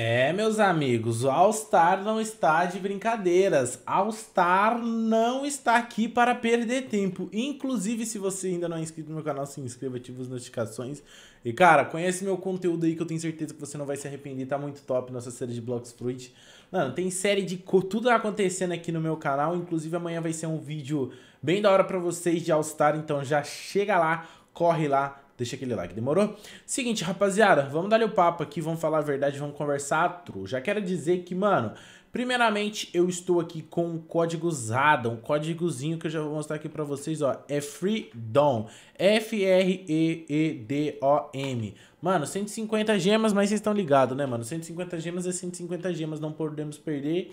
É, meus amigos, o All Star não está de brincadeiras. All Star não está aqui para perder tempo. Inclusive, se você ainda não é inscrito no meu canal, se inscreva, ative as notificações. E, cara, conhece meu conteúdo aí que eu tenho certeza que você não vai se arrepender. Tá muito top nossa série de Blocks Fruit. Mano, tem série de tudo acontecendo aqui no meu canal. Inclusive, amanhã vai ser um vídeo bem da hora para vocês de All Star. Então já chega lá, corre lá, deixa aquele like, demorou? Seguinte, rapaziada, vamos dar o papo aqui, vamos falar a verdade, vamos conversar, tru. Já quero dizer que, mano, primeiramente eu estou aqui com um código usado, um códigozinho que eu já vou mostrar aqui pra vocês, ó, é FREEDOM, F-R-E-E-D-O-M. Mano, 150 gemas, mas vocês estão ligados, né, mano? 150 gemas é 150 gemas, não podemos perder.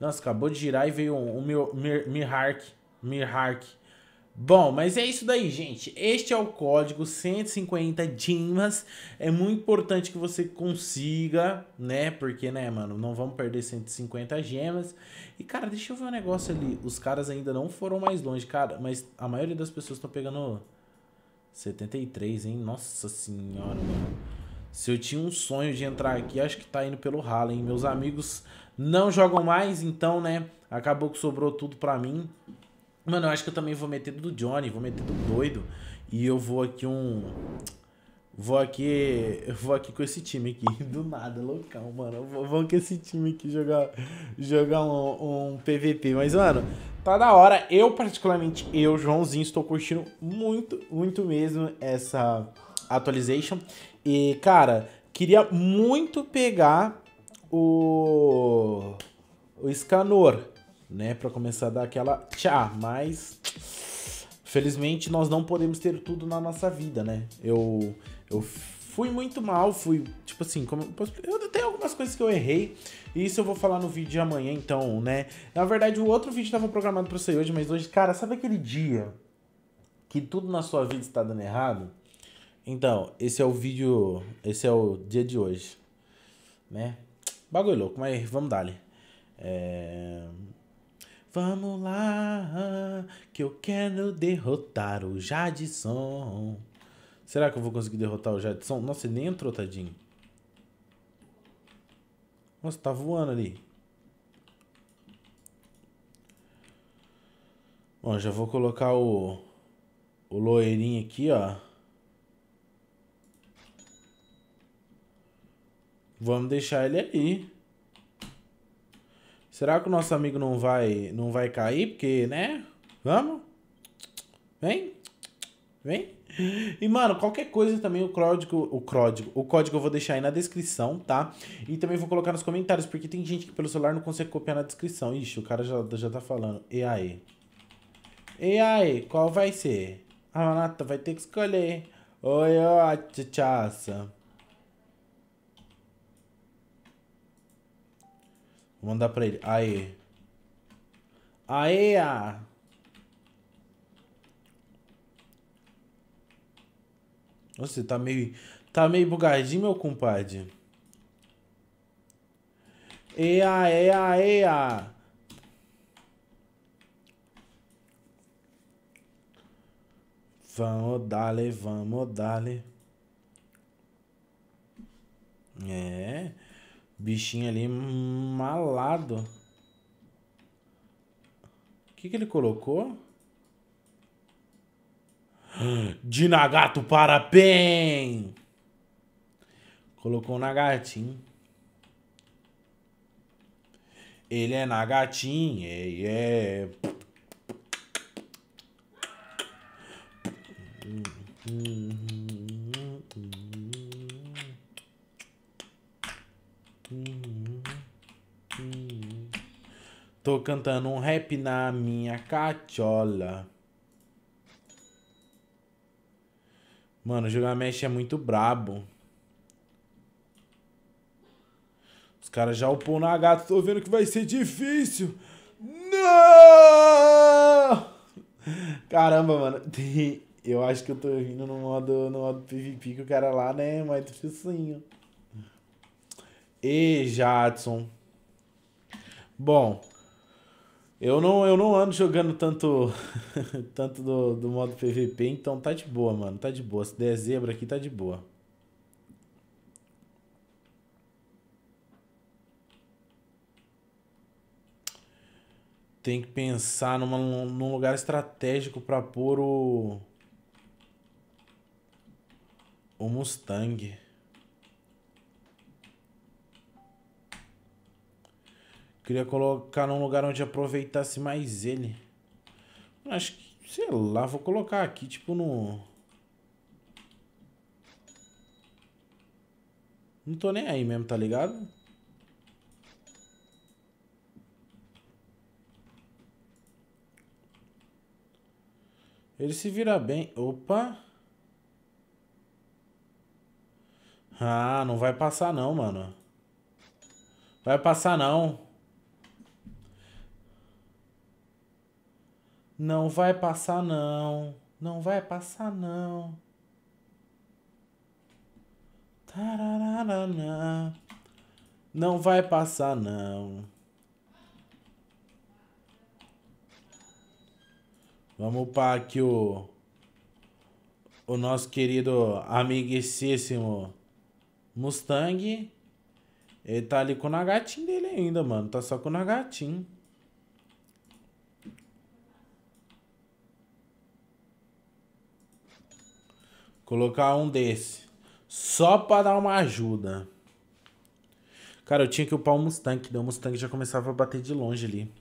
Nossa, acabou de girar e veio um, um Mir, Mir, Bom, mas é isso daí, gente. Este é o código 150 DIMAS. É muito importante que você consiga, né? Porque, né, mano, não vamos perder 150 gemas. E, cara, deixa eu ver um negócio ali. Os caras ainda não foram mais longe, cara. Mas a maioria das pessoas estão pegando 73, hein? Nossa senhora, mano. Se eu tinha um sonho de entrar aqui, acho que tá indo pelo ralo, hein? Meus amigos não jogam mais, então, né? Acabou que sobrou tudo pra mim. Mano, eu acho que eu também vou meter do Johnny, vou meter do doido. E eu vou aqui um. Vou aqui. Eu vou aqui com esse time aqui. Do nada, loucão, mano. vamos vou com esse time aqui jogar, jogar um, um, PVP. Mas, mano, tá da hora. Eu, particularmente, eu, Joãozinho, estou curtindo muito, muito mesmo essa atualization. E, cara, queria muito pegar o. O Scanor né? Para começar a dar aquela tchá, mas felizmente nós não podemos ter tudo na nossa vida, né? Eu, eu fui muito mal, fui, tipo assim, como, eu tenho algumas coisas que eu errei, e isso eu vou falar no vídeo de amanhã, então, né? Na verdade, o outro vídeo estava programado para sair hoje, mas hoje, cara, sabe aquele dia que tudo na sua vida está dando errado? Então, esse é o vídeo, esse é o dia de hoje, né? Bagulho louco, mas vamos dar. É... Vamos lá, que eu quero derrotar o Jadson. Será que eu vou conseguir derrotar o Jadson? Nossa, ele nem entrou, tadinho. Nossa, tá voando ali. Bom, já vou colocar o, o loirinho aqui, ó. Vamos deixar ele ali. Será que o nosso amigo não vai, não vai cair? Porque, né? Vamos? Vem? Vem? E, mano, qualquer coisa também, o código, o código, o código eu vou deixar aí na descrição, tá? E também vou colocar nos comentários, porque tem gente que pelo celular não consegue copiar na descrição. Ixi, o cara já, já tá falando. E aí? E aí, qual vai ser? A Renata vai ter que escolher. Oi, ó, tchaça. Vou mandar pra ele. Aê. Aê! -a. Nossa, tá meio. Tá meio bugadinho, meu compadre. Ea, ea, ea. Vamos dale, vamos dale. É. Bichinho ali malado. O que, que ele colocou? Dinagato para PEN! Colocou nagatinho Ele é nagatinho é, é. Hum, hum. hum. Tô cantando um rap na minha cachola. Mano, o Gilgamesh é muito brabo. Os caras já upou na gata. Tô vendo que vai ser difícil. Não! Caramba, mano. Eu acho que eu tô vindo no modo, no modo PVP que o cara lá, né? Mais dificinho. E Jadson. Bom, eu não, eu não ando jogando tanto tanto do, do modo PVP, então tá de boa, mano. Tá de boa. Se der zebra aqui, tá de boa. Tem que pensar numa, num lugar estratégico pra pôr o... O Mustang. Queria colocar num lugar onde aproveitasse mais ele. Acho que, sei lá, vou colocar aqui, tipo, no... Não tô nem aí mesmo, tá ligado? Ele se vira bem. Opa! Ah, não vai passar não, mano. Vai passar não. Não vai passar, não. Não vai passar, não. Tarararana. Não vai passar, não. Vamos para aqui o... O nosso querido amiguíssimo Mustang. Ele tá ali com o Nagatim dele ainda, mano. Tá só com o Nagatim. Colocar um desse. Só pra dar uma ajuda. Cara, eu tinha que upar o um Mustang, que o Mustang já começava a bater de longe ali.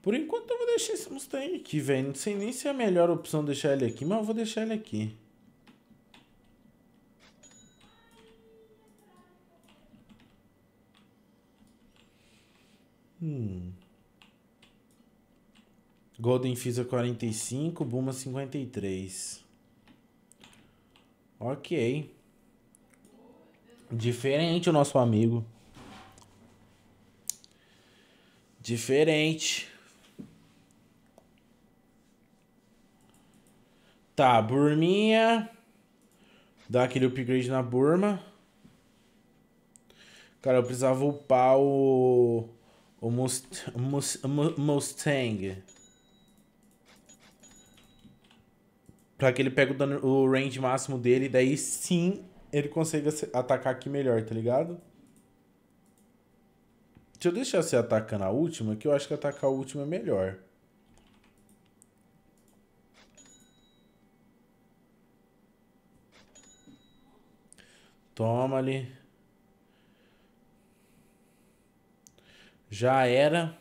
Por enquanto eu vou deixar esse Mustang aqui, velho. Não sei nem se é a melhor opção deixar ele aqui, mas eu vou deixar ele aqui. Hum. Golden Fisa 45, Buma 53. Ok. Diferente o nosso amigo. Diferente. Tá, Burminha. Dá aquele upgrade na Burma. Cara, eu precisava upar o. O Must, Must, Mustang. Pra que ele pegue o, dano, o range máximo dele, daí sim ele consiga atacar aqui melhor, tá ligado? Deixa eu deixar você atacar na última, que eu acho que atacar a última é melhor. Toma ali. Já era.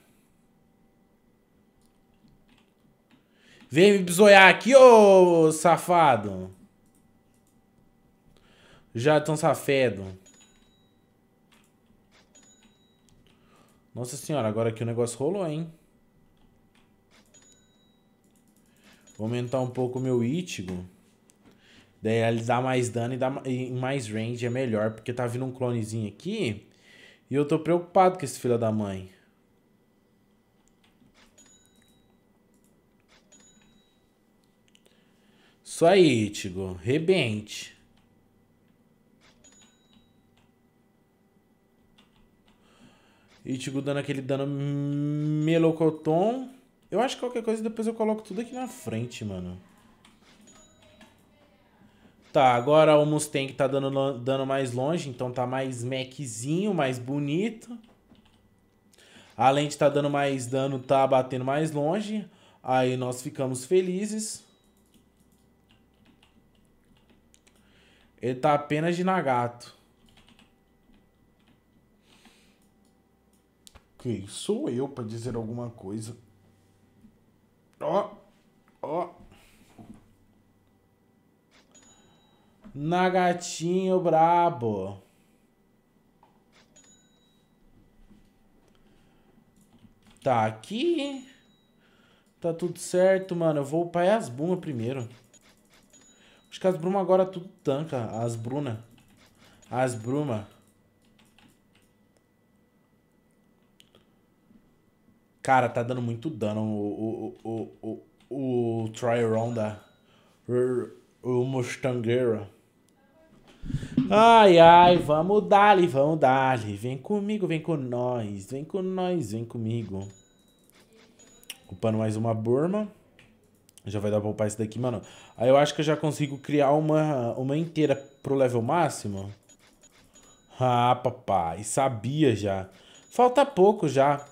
Vem me bizoiar aqui, ô safado. Já tão safado. Nossa senhora, agora que o negócio rolou, hein? Vou aumentar um pouco o meu Ichigo. Daí ele dá mais dano e, dá, e mais range é melhor, porque tá vindo um clonezinho aqui. E eu tô preocupado com esse filho da mãe. Isso aí, Tigo. Rebente. Itigo dando aquele dano melocoton. Eu acho que qualquer coisa depois eu coloco tudo aqui na frente, mano. Tá, agora o Mustang tá dando dano mais longe, então tá mais mechzinho, mais bonito. Além de tá dando mais dano, tá batendo mais longe. Aí nós ficamos felizes. Ele tá apenas de Nagato. Quem sou eu para dizer alguma coisa? Ó, oh, ó. Oh. Nagatinho brabo. Tá aqui. Tá tudo certo, mano. Eu vou upar as bumas primeiro. Acho que as brumas agora tudo tanca. As bruna. As bruma. Cara, tá dando muito dano o, o, o, o, o Trironda. O Mustangueira. Ai, ai, vamos dali, vamos dali. Vem comigo, vem com nós. Vem com nós, vem comigo. Ocupando mais uma Burma. Já vai dar pra poupar isso daqui, mano. Aí eu acho que eu já consigo criar uma, uma inteira pro level máximo. Ah, papai, sabia já. Falta pouco já.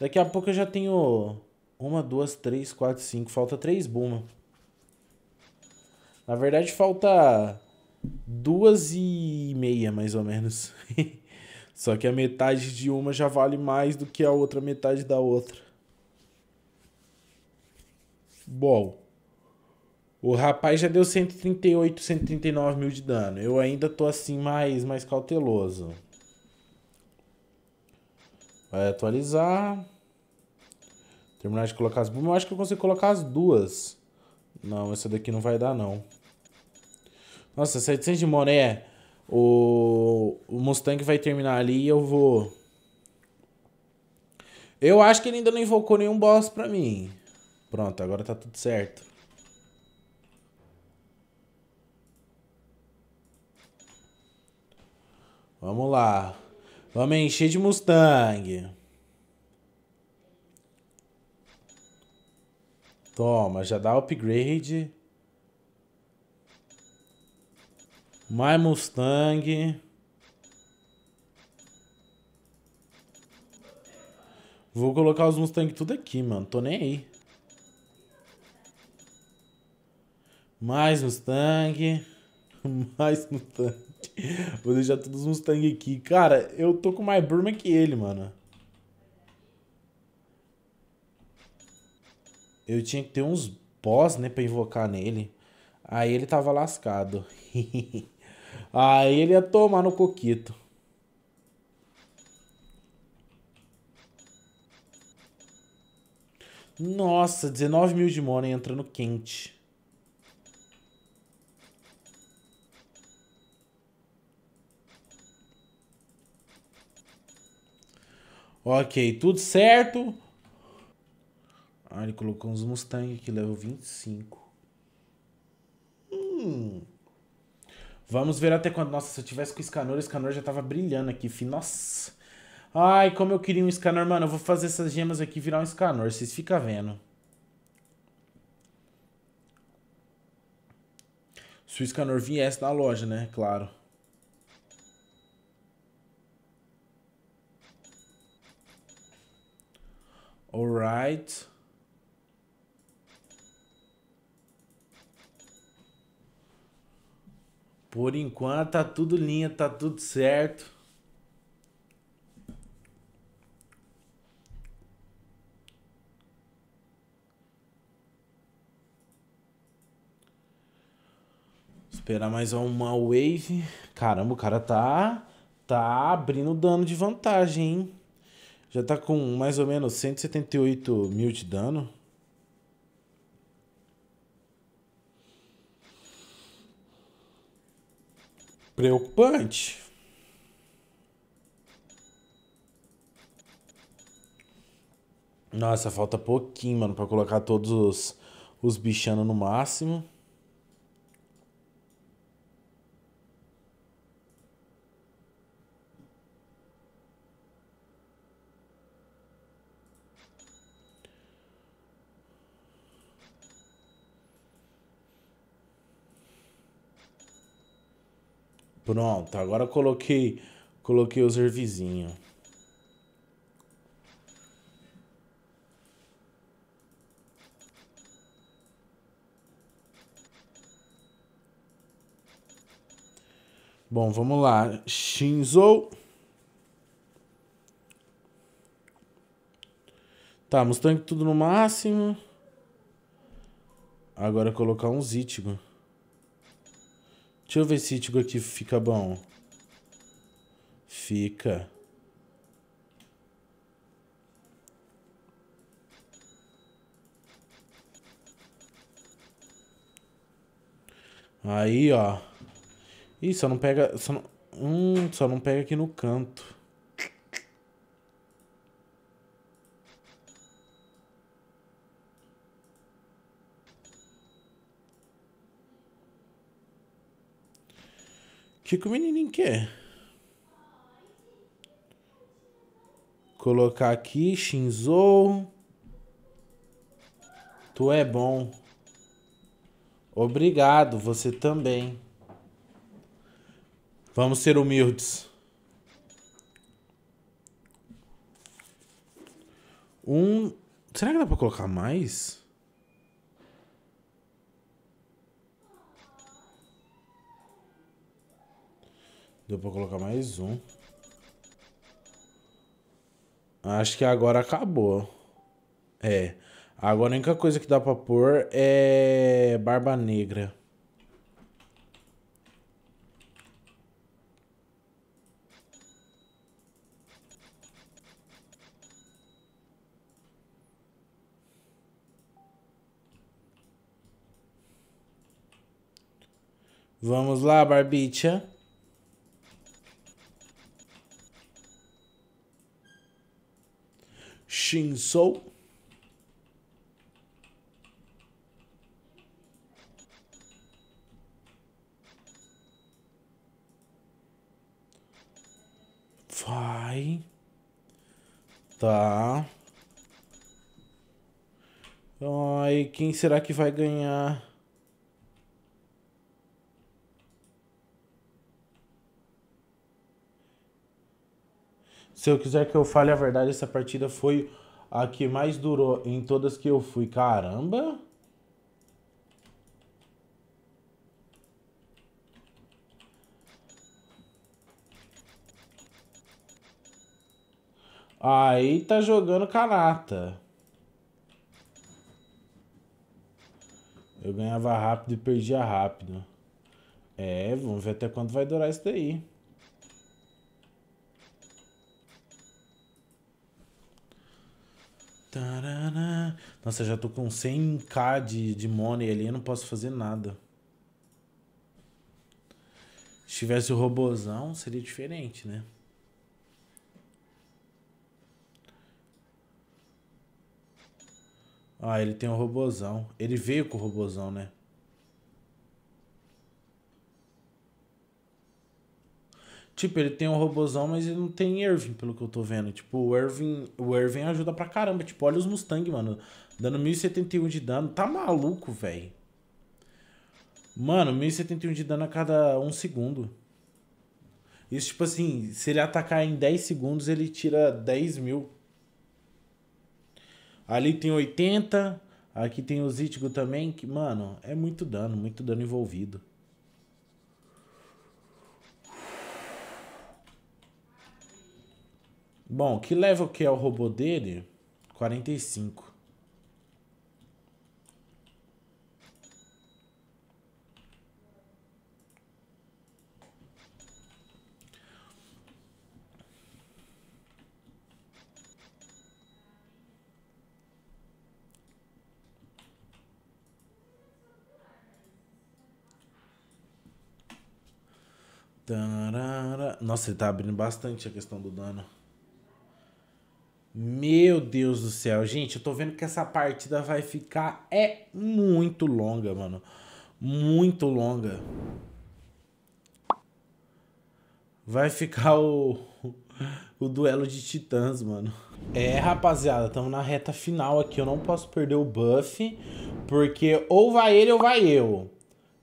Daqui a pouco eu já tenho... Uma, duas, três, quatro, cinco. Falta três boom. Na verdade, falta duas e meia, mais ou menos. Só que a metade de uma já vale mais do que a outra metade da outra. Bom. O rapaz já deu 138, 139 mil de dano. Eu ainda tô assim mais, mais cauteloso. Vai atualizar. Terminar de colocar as bombas. Eu acho que eu consigo colocar as duas. Não, essa daqui não vai dar, não. Nossa, 700 de Moné. O, o Mustang vai terminar ali e eu vou... Eu acho que ele ainda não invocou nenhum boss pra mim. Pronto, agora tá tudo certo. Vamos lá. Vamos encher de Mustang. Toma, já dá upgrade. Mais Mustang. Vou colocar os Mustang tudo aqui, mano. Tô nem aí. Mais Mustang. Mais Mustang. Vou deixar todos os Mustang aqui. Cara, eu tô com mais Burma que ele, mano. Eu tinha que ter uns boss, né, pra invocar nele. Aí ele tava lascado. Aí ele ia tomar no coquito. Nossa, 19 mil de money entrando quente. Ok, tudo certo. Ah, ele colocou uns Mustang que level 25. Hum. Vamos ver até quando... Nossa, se eu tivesse com o Scanor, o Scanor já tava brilhando aqui, fi. Nossa. Ai, como eu queria um Scanor. Mano, eu vou fazer essas gemas aqui virar um Scanor. Vocês ficam vendo. Se o Scanor viesse na loja, né? Claro. Alright. Por enquanto tá tudo linha, tá tudo certo. Esperar mais uma wave. Caramba, o cara tá tá abrindo dano de vantagem, hein? Já tá com mais ou menos 178 mil de dano. Preocupante. Nossa, falta pouquinho, mano, pra colocar todos os, os bichanos no máximo. Pronto, agora eu coloquei, coloquei os ervizinhos. Bom, vamos lá. Shinzo. Tá, mostrando tudo no máximo. Agora colocar um Zitigo. Deixa eu ver se Ichigo aqui fica bom. Fica. Aí, ó. Ih, só não pega... Só não, hum, só não pega aqui no canto. que, que o menininho quer? Colocar aqui, Shinzo. Tu é bom. Obrigado, você também. Vamos ser humildes. Um... Será que dá pra colocar mais? Deu pra colocar mais um. Acho que agora acabou. É. Agora a única coisa que dá pra pôr é barba negra. Vamos lá, Barbicha. Shinzou. Vai. Tá. Ai, quem será que vai ganhar? Se eu quiser que eu fale a verdade, essa partida foi a que mais durou em todas que eu fui. Caramba! Aí tá jogando canata. Eu ganhava rápido e perdia rápido. É, vamos ver até quanto vai durar isso daí. Nossa, já tô com 100k de, de money ali, eu não posso fazer nada. Se tivesse o robozão, seria diferente, né? Ah, ele tem um robozão. Ele veio com o robozão, né? Tipo, ele tem um robozão, mas ele não tem Irving, pelo que eu tô vendo. Tipo, o Irving, o Irving ajuda pra caramba. Tipo, olha os Mustang, mano. Dando 1071 de dano. Tá maluco, velho. Mano, 1071 de dano a cada um segundo. Isso, tipo assim, se ele atacar em 10 segundos, ele tira 10 mil. Ali tem 80. Aqui tem o Zitigo também. Que, mano, é muito dano, muito dano envolvido. Bom, que level que é o robô dele? 45. Nossa, ele tá abrindo bastante a questão do dano. Meu Deus do céu, gente, eu tô vendo que essa partida vai ficar é muito longa, mano. Muito longa. Vai ficar o o duelo de titãs, mano. É, rapaziada, estamos na reta final aqui. Eu não posso perder o buff, porque ou vai ele ou vai eu,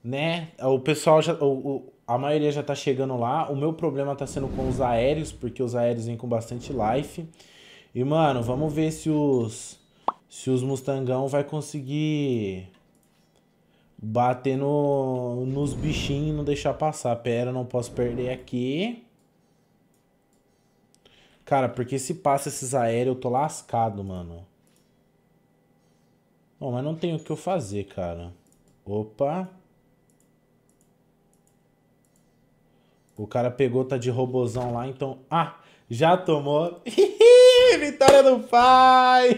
né? O pessoal já... O, o, a maioria já tá chegando lá. O meu problema tá sendo com os aéreos, porque os aéreos vêm com bastante life. E, mano, vamos ver se os. Se os Mustangão vai conseguir bater no, nos bichinhos e não deixar passar. Pera, não posso perder aqui. Cara, porque se passa esses aéreos, eu tô lascado, mano. Bom, mas não tem o que eu fazer, cara. Opa. O cara pegou, tá de robozão lá, então... Ah, já tomou. vitória do pai!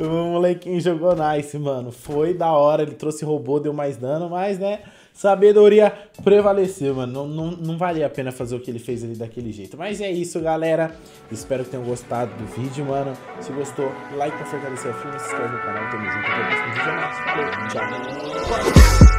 O molequinho jogou nice, mano. Foi da hora, ele trouxe robô, deu mais dano, mas, né? Sabedoria prevaleceu, mano. Não, não, não valia a pena fazer o que ele fez ali daquele jeito. Mas é isso, galera. Espero que tenham gostado do vídeo, mano. Se gostou, like pra fortalecer o filme, se inscreve no canal. Tamo junto. Até o próximo vídeo. É Tchau.